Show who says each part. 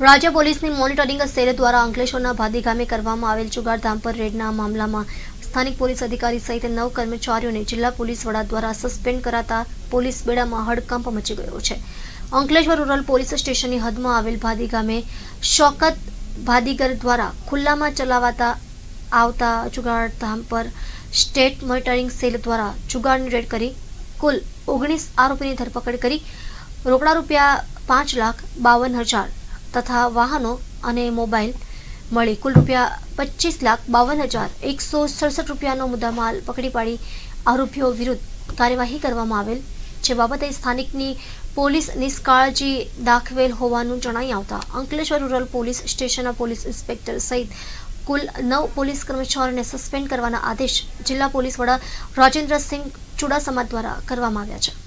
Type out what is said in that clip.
Speaker 1: રાજ્ય પોલીસની monitoring cell દ્વારા અંકલેશ્વરના ભાદી ગામે કરવામાં આવેલ જુગારધામ પર રેડના મામલામાં સ્થાનિક પોલીસ અધિકારી સહિત નવ કર્મચારીઓને જિલ્લા પોલીસ વડા દ્વારા સસ્પેન્ડ કરાતા પોલીસ બેડામાં હડકંપ મચી ગયો છે અંકલેશ્વર રૂરલ પોલીસ સ્ટેશનની હદમાં આવેલ ભાદી ગામે શોકત ભાદીગર દ્વારા ખુલ્લામાં ચલાવાતા આવતા જુગારધામ પર સ્ટેટ મોનિટરિંગ સેલ દ્વારા જુગારની રેડ કરી કુલ ઓગણીસ આરોપીની ધરપકડ કરી રોકડા રૂપિયા પાંચ લાખ બાવન હજાર તથા વાહનો અને મોબાઈલ મળી કુલ રૂપિયા પચીસ લાખ બાવન હજાર એકસો સડસઠ રૂપિયાનો મુદ્દામાલ પકડી પાડી આરોપીઓ વિરુદ્ધ કાર્યવાહી કરવામાં આવેલ જે બાબતે સ્થાનિકની પોલીસ નિષ્કાળજી દાખવેલ હોવાનું જણાઈ આવતા અંકલેશ્વર રૂરલ પોલીસ સ્ટેશનના પોલીસ ઇન્સ્પેક્ટર સહિત કુલ નવ પોલીસ કર્મચારીઓને સસ્પેન્ડ કરવાના આદેશ જિલ્લા પોલીસ વડા રાજેન્દ્રસિંહ ચુડાસમા દ્વારા કરવામાં આવ્યા છે